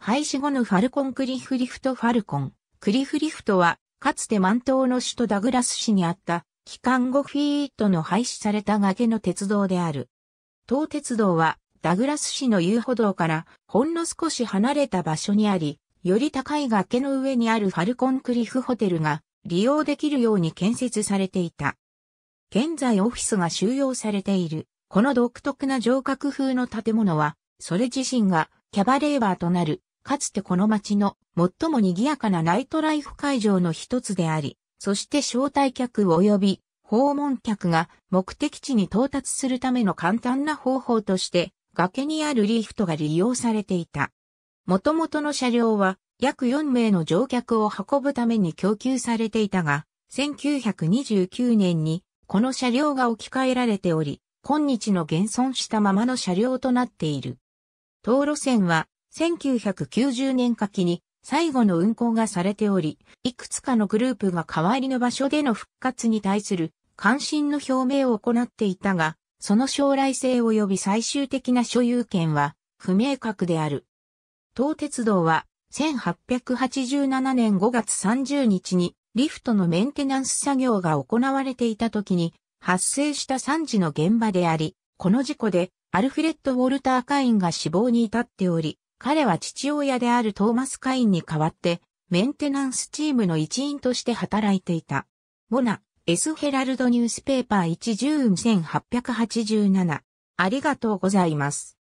廃止後のファルコンクリフリフトファルコン。クリフリフトは、かつて満島の首都ダグラス市にあった、機関後フィートの廃止された崖の鉄道である。東鉄道は、ダグラス市の遊歩道からほんの少し離れた場所にあり、より高い崖の上にあるファルコンクリフホテルが利用できるように建設されていた。現在オフィスが収容されている。この独特な城郭風の建物は、それ自身がキャバレーバーとなるかつてこの街の最も賑やかなナイトライフ会場の一つであり、そして招待客及び訪問客が目的地に到達するための簡単な方法として崖にあるリフトが利用されていた。元々の車両は約4名の乗客を運ぶために供給されていたが、1929年にこの車両が置き換えられており、今日の現存したままの車両となっている。当路線は1990年夏季に最後の運行がされており、いくつかのグループが代わりの場所での復活に対する関心の表明を行っていたが、その将来性及び最終的な所有権は不明確である。東鉄道は1887年5月30日にリフトのメンテナンス作業が行われていた時に発生した惨事の現場であり、この事故でアルフレッド・ウォルター・カインが死亡に至っており、彼は父親であるトーマス・カインに代わって、メンテナンスチームの一員として働いていた。モナ、エスヘラルドニュースペーパー110 1887。ありがとうございます。